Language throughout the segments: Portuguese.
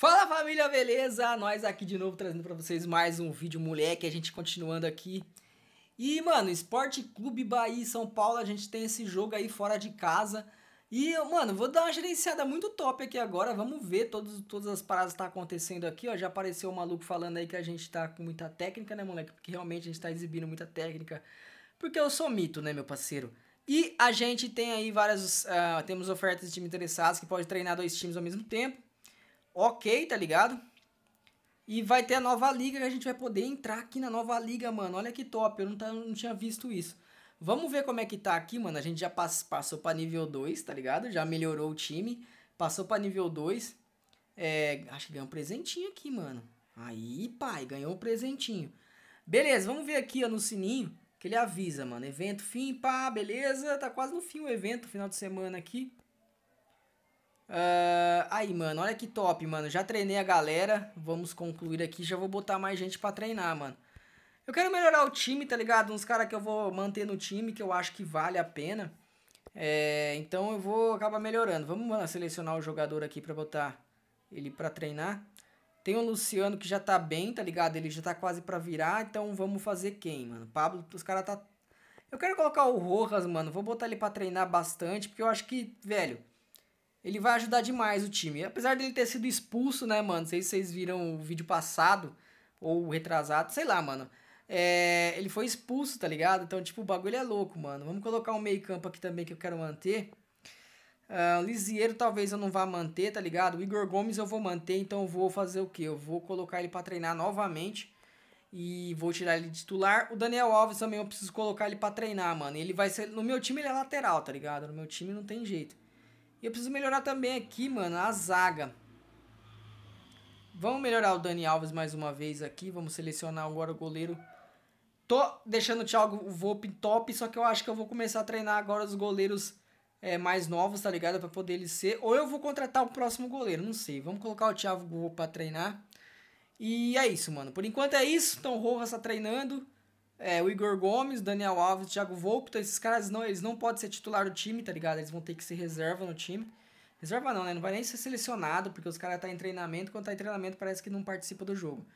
Fala família, beleza? Nós aqui de novo trazendo para vocês mais um vídeo moleque, a gente continuando aqui. E, mano, Esporte Clube Bahia e São Paulo, a gente tem esse jogo aí fora de casa. E, mano, vou dar uma gerenciada muito top aqui agora, vamos ver todos, todas as paradas que tá acontecendo aqui, ó. Já apareceu o maluco falando aí que a gente tá com muita técnica, né, moleque? Porque realmente a gente tá exibindo muita técnica. Porque eu sou mito, né, meu parceiro? E a gente tem aí várias... Uh, temos ofertas de time interessados que pode treinar dois times ao mesmo tempo ok, tá ligado? E vai ter a nova liga que a gente vai poder entrar aqui na nova liga, mano. Olha que top, eu não, tá, não tinha visto isso. Vamos ver como é que tá aqui, mano. A gente já pass, passou pra nível 2, tá ligado? Já melhorou o time. Passou pra nível 2. É, acho que ganhou um presentinho aqui, mano. Aí, pai, ganhou um presentinho. Beleza, vamos ver aqui ó, no sininho que ele avisa, mano. Evento fim, pá, beleza. Tá quase no fim o evento, final de semana aqui. Uh, aí, mano, olha que top, mano. Já treinei a galera. Vamos concluir aqui. Já vou botar mais gente para treinar, mano. Eu quero melhorar o time, tá ligado? Uns caras que eu vou manter no time, que eu acho que vale a pena. É, então eu vou acabar melhorando. Vamos mano, selecionar o jogador aqui pra botar ele pra treinar. Tem o Luciano que já tá bem, tá ligado? Ele já tá quase pra virar. Então vamos fazer quem, mano? Pablo, os caras tá. Eu quero colocar o Rojas, mano. Vou botar ele pra treinar bastante, porque eu acho que, velho ele vai ajudar demais o time. Apesar dele ter sido expulso, né, mano? Não sei se vocês viram o vídeo passado ou retrasado, sei lá, mano. É, ele foi expulso, tá ligado? Então, tipo, o bagulho é louco, mano. Vamos colocar um meio campo aqui também que eu quero manter. Uh, Lisieiro talvez eu não vá manter, tá ligado? O Igor Gomes eu vou manter, então eu vou fazer o quê? Eu vou colocar ele para treinar novamente e vou tirar ele de titular. O Daniel Alves também eu preciso colocar ele para treinar, mano. Ele vai ser no meu time ele é lateral, tá ligado? No meu time não tem jeito. E eu preciso melhorar também aqui, mano, a zaga. Vamos melhorar o Dani Alves mais uma vez aqui. Vamos selecionar agora o goleiro. Tô deixando o Thiago Volpe top, só que eu acho que eu vou começar a treinar agora os goleiros é, mais novos, tá ligado? Pra poder ele ser. Ou eu vou contratar o próximo goleiro, não sei. Vamos colocar o Thiago Volpe pra treinar. E é isso, mano. Por enquanto é isso. Então o Rojas tá treinando. É, o Igor Gomes, Daniel Alves, Thiago Volpe, então esses caras não, eles não podem ser titular do time, tá ligado? Eles vão ter que ser reserva no time. Reserva não, né? Não vai nem ser selecionado, porque os caras tá em treinamento, quando tá em treinamento parece que não participa do jogo.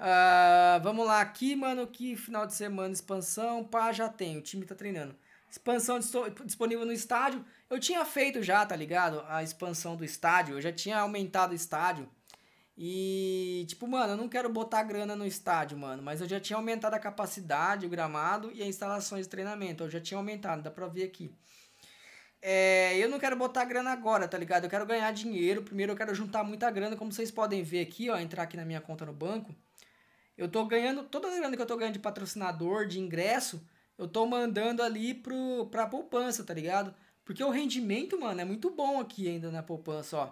Uh, vamos lá aqui, mano, que final de semana, expansão, pá, já tem, o time tá treinando. Expansão disponível no estádio, eu tinha feito já, tá ligado? A expansão do estádio, eu já tinha aumentado o estádio e, tipo, mano, eu não quero botar grana no estádio, mano, mas eu já tinha aumentado a capacidade, o gramado e as instalações de treinamento. Eu já tinha aumentado, dá pra ver aqui. É, eu não quero botar grana agora, tá ligado? Eu quero ganhar dinheiro. Primeiro eu quero juntar muita grana, como vocês podem ver aqui, ó, entrar aqui na minha conta no banco. Eu tô ganhando, toda a grana que eu tô ganhando de patrocinador, de ingresso, eu tô mandando ali pro, pra poupança, tá ligado? Porque o rendimento, mano, é muito bom aqui ainda na poupança, ó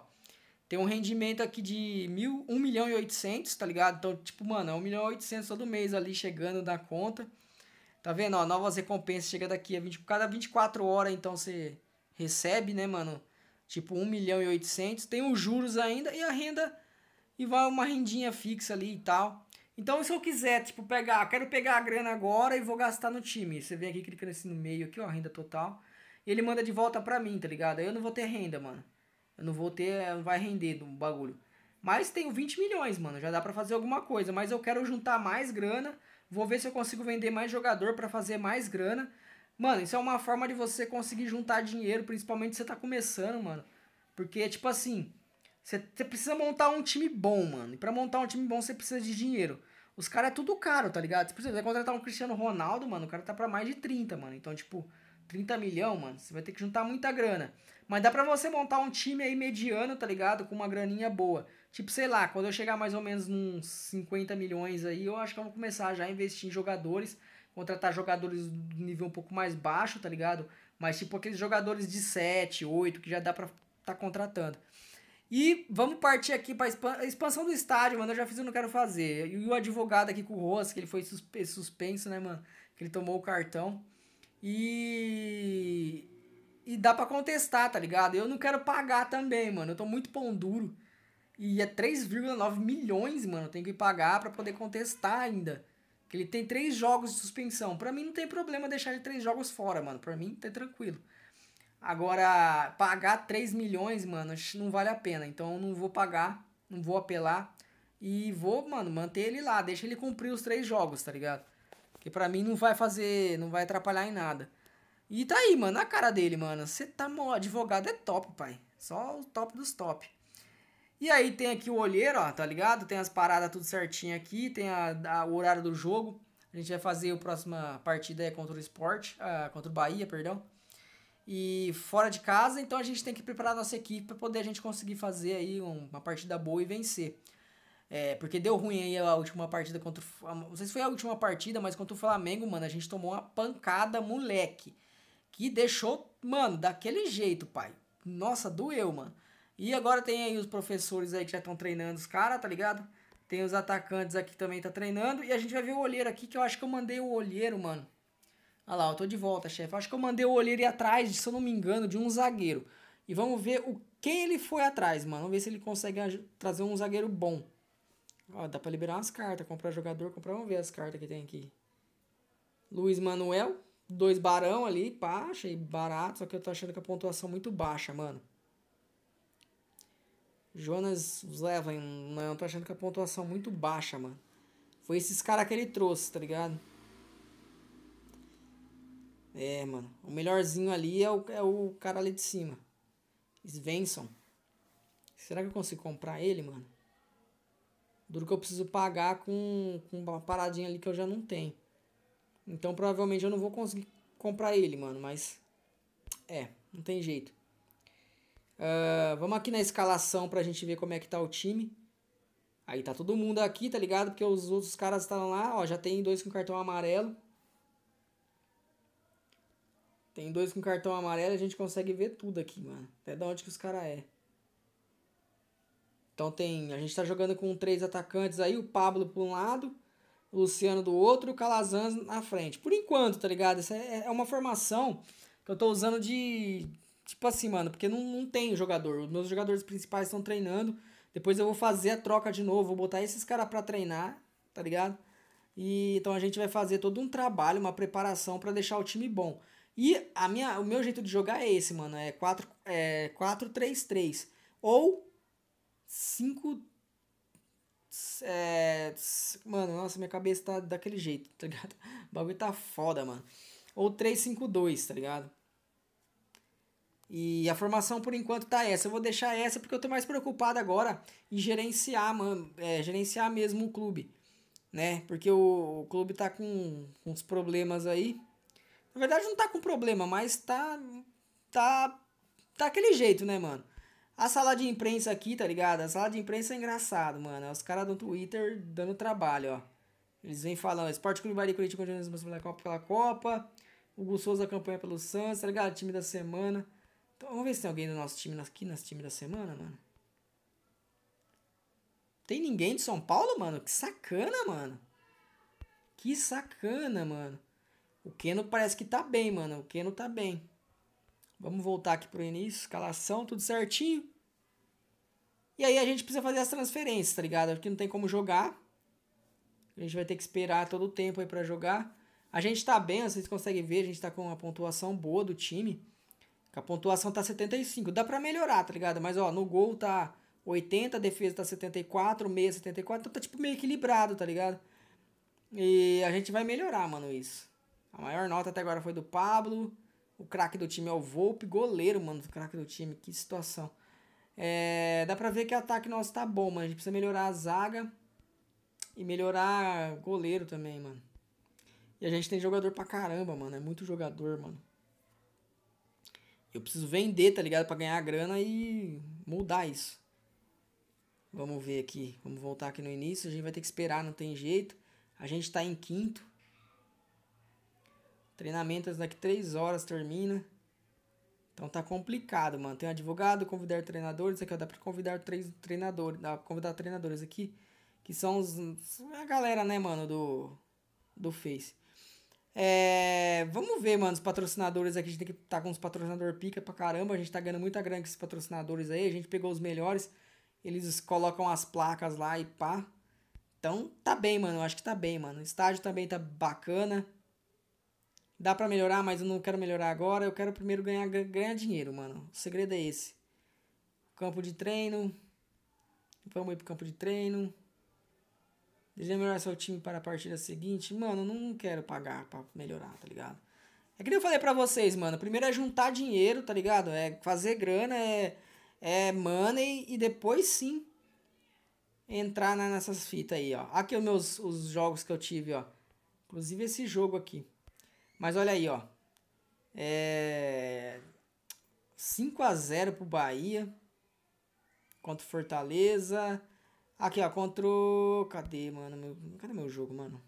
tem um rendimento aqui de mil, 1 milhão e 800, tá ligado? Então, tipo, mano, é 1 milhão e 800 todo mês ali chegando na conta. Tá vendo? Ó, novas recompensas chegando aqui a 20, cada 24 horas, então você recebe, né, mano? Tipo 1 milhão e 800. Tem os juros ainda e a renda e vai uma rendinha fixa ali e tal. Então, se eu quiser, tipo, pegar, quero pegar a grana agora e vou gastar no time. Você vem aqui clicando assim no meio aqui, ó, renda total. E ele manda de volta pra mim, tá ligado? Aí eu não vou ter renda, mano. Eu não vou ter, não vai render do bagulho. Mas tenho 20 milhões, mano, já dá para fazer alguma coisa, mas eu quero juntar mais grana, vou ver se eu consigo vender mais jogador para fazer mais grana. Mano, isso é uma forma de você conseguir juntar dinheiro, principalmente se você tá começando, mano. Porque tipo assim, você precisa montar um time bom, mano. E pra montar um time bom, você precisa de dinheiro. Os caras é tudo caro, tá ligado? Tipo, você precisa contratar um Cristiano Ronaldo, mano. O cara tá pra mais de 30, mano. Então, tipo, 30 milhão, mano, você vai ter que juntar muita grana. Mas dá pra você montar um time aí mediano, tá ligado? Com uma graninha boa. Tipo, sei lá, quando eu chegar mais ou menos uns 50 milhões aí, eu acho que eu vou começar já a investir em jogadores. Contratar jogadores de nível um pouco mais baixo, tá ligado? Mas tipo aqueles jogadores de 7, 8, que já dá pra tá contratando. E vamos partir aqui para a expansão do estádio, mano. Eu já fiz, eu não quero fazer. E o advogado aqui com o Ross, que ele foi suspenso, né, mano? Que ele tomou o cartão. E. E dá pra contestar, tá ligado? Eu não quero pagar também, mano. Eu tô muito pão duro. E é 3,9 milhões, mano. Eu tenho que pagar para poder contestar ainda. Que ele tem três jogos de suspensão. Para mim não tem problema deixar ele três jogos fora, mano. Para mim tá tranquilo. Agora, pagar 3 milhões, mano, não vale a pena. Então não vou pagar, não vou apelar. E vou, mano, manter ele lá. Deixa ele cumprir os três jogos, tá ligado? Que para mim não vai fazer, não vai atrapalhar em nada. E tá aí, mano, a cara dele, mano. Você tá mó advogado é top, pai. Só o top dos top. E aí tem aqui o olheiro, ó, tá ligado? Tem as paradas tudo certinho aqui, tem a, a, o horário do jogo. A gente vai fazer a próxima partida é contra o Sport, uh, contra o Bahia, perdão. E fora de casa, então a gente tem que preparar nossa equipe para poder a gente conseguir fazer aí um, uma partida boa e vencer. É, porque deu ruim aí a última partida contra o. Não sei se foi a última partida, mas contra o Flamengo, mano, a gente tomou uma pancada, moleque. Que deixou, mano, daquele jeito, pai. Nossa, doeu, mano. E agora tem aí os professores aí que já estão treinando os caras, tá ligado? Tem os atacantes aqui também tá treinando. E a gente vai ver o olheiro aqui, que eu acho que eu mandei o olheiro, mano. Olha lá, eu tô de volta, chefe. Acho que eu mandei o olheiro ir atrás, se eu não me engano, de um zagueiro. E vamos ver o quem ele foi atrás, mano. Vamos ver se ele consegue trazer um zagueiro bom. Ó, dá pra liberar umas cartas. Comprar jogador, comprar. Vamos ver as cartas que tem aqui. Luiz Manuel. Dois barão ali, pá. Achei barato, só que eu tô achando que a pontuação é muito baixa, mano. Jonas Zlevin, não Tô achando que a pontuação é muito baixa, mano. Foi esses caras que ele trouxe, tá ligado? É, mano. O melhorzinho ali é o, é o cara ali de cima. Svensson. Será que eu consigo comprar ele, mano? Duro que eu preciso pagar com, com uma paradinha ali que eu já não tenho. Então provavelmente eu não vou conseguir comprar ele, mano. Mas é, não tem jeito. Uh, vamos aqui na escalação pra gente ver como é que tá o time. Aí tá todo mundo aqui, tá ligado? Porque os outros caras estão tá lá, ó. Já tem dois com cartão amarelo. Tem dois com cartão amarelo, a gente consegue ver tudo aqui, mano. Até da onde que os caras é. Então tem, a gente está jogando com três atacantes aí, o Pablo por um lado, o Luciano do outro e o Calazans na frente. Por enquanto, tá ligado? Essa é, é uma formação que eu tô usando de. Tipo assim, mano, porque não, não tem jogador. Os meus jogadores principais estão treinando. Depois eu vou fazer a troca de novo, vou botar esses caras para treinar, tá ligado? E então a gente vai fazer todo um trabalho, uma preparação para deixar o time bom. E a minha, o meu jeito de jogar é esse, mano, é 4 é 4 3 3 ou cinco. É, mano, nossa, minha cabeça tá daquele jeito, tá ligado? O bagulho tá foda, mano. Ou 352, tá ligado? E a formação por enquanto tá essa. Eu vou deixar essa porque eu tô mais preocupado agora em gerenciar, mano, é, gerenciar mesmo o clube, né? Porque o, o clube tá com, uns problemas aí. Na verdade não tá com problema, mas tá tá tá aquele jeito, né, mano? A sala de imprensa aqui, tá ligado? A sala de imprensa é engraçado, mano. É os caras do Twitter dando trabalho, ó. Eles vêm falando, Esporte Clube Bahia Curitiba continua responsável pela Copa, pela Copa. o Gustoso campanha pelo Santos, tá ligado? Time da semana. Então vamos ver se tem alguém do nosso time aqui, nosso time da semana, mano. Tem ninguém de São Paulo, mano? Que sacana, mano. Que sacana, mano. O Keno parece que tá bem, mano. O Keno tá bem. Vamos voltar aqui pro início, escalação, tudo certinho. E aí a gente precisa fazer as transferências, tá ligado? Porque não tem como jogar. A gente vai ter que esperar todo o tempo aí para jogar. A gente tá bem, vocês conseguem ver, a gente tá com uma pontuação boa do time. A pontuação tá 75. Dá para melhorar, tá ligado? Mas ó, no gol tá 80, a defesa tá 74, meia 74. Então tá tipo meio equilibrado, tá ligado? E a gente vai melhorar, mano, isso. A maior nota até agora foi do Pablo. O craque do time é o Volpe, goleiro, mano, do craque do time. Que situação. É, dá pra ver que o ataque nosso tá bom, mano. A gente precisa melhorar a zaga e melhorar goleiro também, mano. E a gente tem jogador pra caramba, mano. É muito jogador, mano. Eu preciso vender, tá ligado? Pra ganhar grana e mudar isso. Vamos ver aqui. Vamos voltar aqui no início. A gente vai ter que esperar, não tem jeito. A gente tá em quinto. Treinamentos daqui três horas termina. Então tá complicado, mano. Tem um advogado, convidar treinadores aqui, ó, dá para convidar três treinadores, dá pra convidar treinadores aqui, que são os, a galera, né, mano, do do Face. É, vamos ver, mano, os patrocinadores aqui. A gente tem que estar tá com os patrocinadores pica pra caramba. A gente tá ganhando muita grana com esses patrocinadores aí. A gente pegou os melhores. Eles colocam as placas lá e pá. Então tá bem, mano. Eu acho que tá bem, mano. O estádio também tá bacana dá para melhorar, mas eu não quero melhorar agora. Eu quero primeiro ganhar, ganhar dinheiro, mano. O segredo é esse. Campo de treino. Vamos ir pro campo de treino. Deseja melhorar seu time para a partida seguinte. Mano, não quero pagar para melhorar, tá ligado? É que nem eu falei pra vocês, mano. Primeiro é juntar dinheiro, tá ligado? É fazer grana, é, é money e depois sim entrar nessas fitas aí, ó. Aqui os meus os jogos que eu tive, ó. Inclusive esse jogo aqui. Mas olha aí, ó. É... 5 a 0 pro Bahia. Contra o Fortaleza. Aqui, ó, contra o... Cadê, mano? Meu... Cadê meu jogo, mano?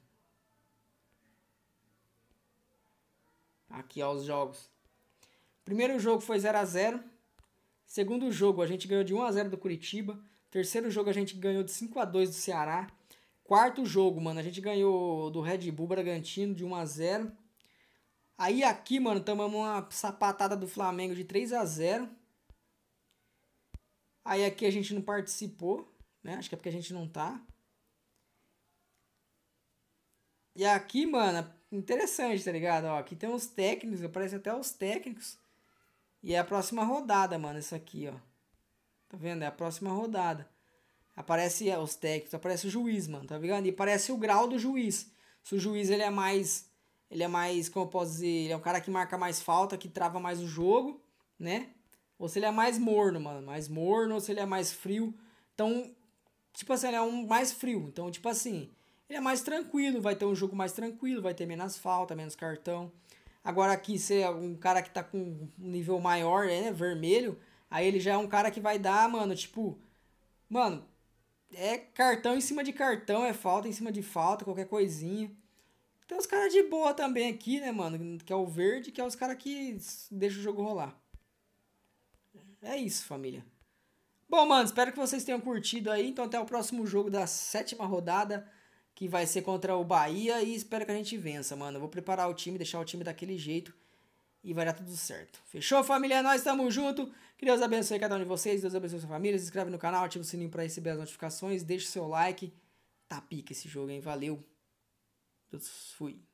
Aqui, ó, os jogos. Primeiro jogo foi 0 a 0 Segundo jogo, a gente ganhou de 1 a 0 do Curitiba. Terceiro jogo, a gente ganhou de 5 a 2 do Ceará. Quarto jogo, mano, a gente ganhou do Red Bull Bragantino de 1 a 0 Aí aqui, mano, tomamos uma sapatada do Flamengo de 3 a 0 Aí aqui a gente não participou, né? Acho que é porque a gente não tá. E aqui, mano, interessante, tá ligado? Ó, aqui tem os técnicos, aparece até os técnicos. E é a próxima rodada, mano, isso aqui, ó. Tá vendo? É a próxima rodada. Aparece é, os técnicos, aparece o juiz, mano, tá ligado? E aparece o grau do juiz. Se o juiz ele é mais ele é mais, como eu posso dizer, ele é um cara que marca mais falta, que trava mais o jogo, né? Ou se ele é mais morno, mano, mais morno, ou se ele é mais frio. Então, tipo assim, ele é um mais frio. Então, tipo assim, ele é mais tranquilo, vai ter um jogo mais tranquilo, vai ter menos falta, menos cartão. Agora aqui, se é um cara que tá com um nível maior, é, né, vermelho, aí ele já é um cara que vai dar, mano, tipo, mano, é cartão em cima de cartão, é falta em cima de falta, qualquer coisinha. Tem os caras de boa também aqui, né, mano? Que é o verde, que é os caras que deixam o jogo rolar. É isso, família. Bom, mano, espero que vocês tenham curtido aí. Então até o próximo jogo da sétima rodada, que vai ser contra o Bahia. E espero que a gente vença, mano. Eu vou preparar o time, deixar o time daquele jeito. E vai dar tudo certo. Fechou, família? É Nós estamos junto. Que Deus abençoe cada um de vocês. Deus abençoe sua família. Se inscreve no canal, ativa o sininho para receber as notificações. Deixa o seu like. Tá pica esse jogo, hein? Valeu! that's sweet